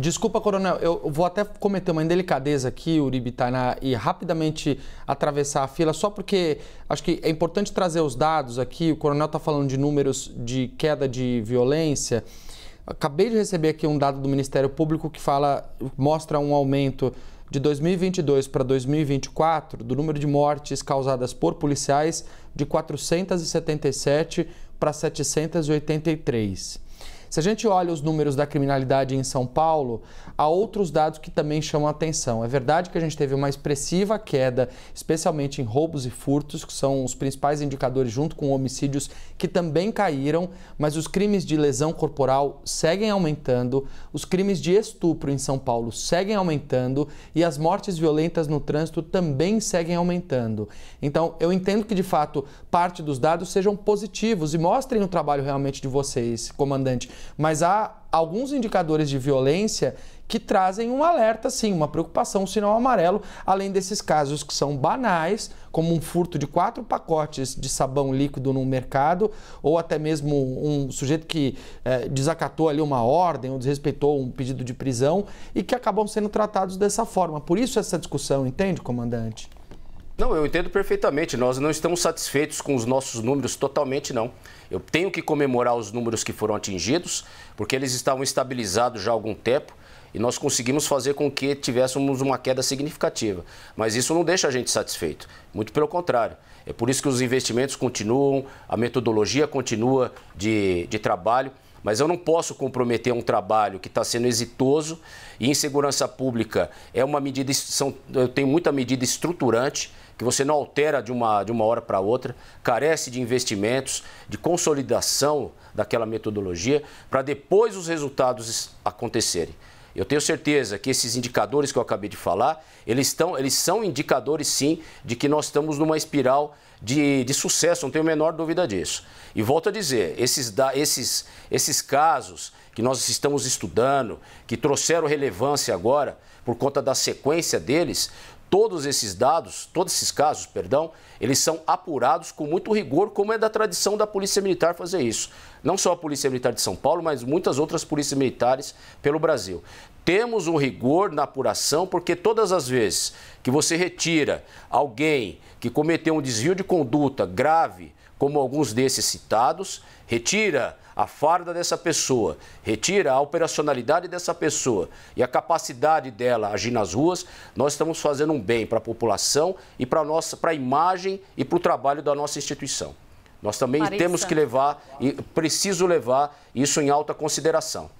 Desculpa, coronel, eu vou até cometer uma indelicadeza aqui, Uribe Tainá, e rapidamente atravessar a fila, só porque acho que é importante trazer os dados aqui. O coronel está falando de números de queda de violência. Acabei de receber aqui um dado do Ministério Público que fala, mostra um aumento de 2022 para 2024 do número de mortes causadas por policiais de 477 para 783. Se a gente olha os números da criminalidade em São Paulo, há outros dados que também chamam a atenção. É verdade que a gente teve uma expressiva queda, especialmente em roubos e furtos, que são os principais indicadores, junto com homicídios, que também caíram, mas os crimes de lesão corporal seguem aumentando, os crimes de estupro em São Paulo seguem aumentando e as mortes violentas no trânsito também seguem aumentando. Então, eu entendo que de fato parte dos dados sejam positivos e mostrem o trabalho realmente de vocês, comandante. Mas há alguns indicadores de violência que trazem um alerta, sim, uma preocupação, um sinal amarelo, além desses casos que são banais, como um furto de quatro pacotes de sabão líquido no mercado, ou até mesmo um sujeito que eh, desacatou ali uma ordem ou desrespeitou um pedido de prisão e que acabam sendo tratados dessa forma. Por isso essa discussão, entende, comandante? Não, eu entendo perfeitamente. Nós não estamos satisfeitos com os nossos números totalmente, não. Eu tenho que comemorar os números que foram atingidos, porque eles estavam estabilizados já há algum tempo e nós conseguimos fazer com que tivéssemos uma queda significativa. Mas isso não deixa a gente satisfeito, muito pelo contrário. É por isso que os investimentos continuam, a metodologia continua de, de trabalho. Mas eu não posso comprometer um trabalho que está sendo exitoso e em segurança pública é uma medida, são, eu tenho muita medida estruturante que você não altera de uma, de uma hora para outra, carece de investimentos, de consolidação daquela metodologia, para depois os resultados acontecerem. Eu tenho certeza que esses indicadores que eu acabei de falar, eles, estão, eles são indicadores, sim, de que nós estamos numa espiral de, de sucesso, não tenho a menor dúvida disso. E volto a dizer, esses, esses, esses casos que nós estamos estudando, que trouxeram relevância agora, por conta da sequência deles, Todos esses dados, todos esses casos, perdão, eles são apurados com muito rigor, como é da tradição da Polícia Militar fazer isso. Não só a Polícia Militar de São Paulo, mas muitas outras polícias militares pelo Brasil temos um rigor na apuração, porque todas as vezes que você retira alguém que cometeu um desvio de conduta grave, como alguns desses citados, retira a farda dessa pessoa, retira a operacionalidade dessa pessoa e a capacidade dela agir nas ruas, nós estamos fazendo um bem para a população e para a nossa, para a imagem e para o trabalho da nossa instituição. Nós também Marisa. temos que levar, e preciso levar isso em alta consideração.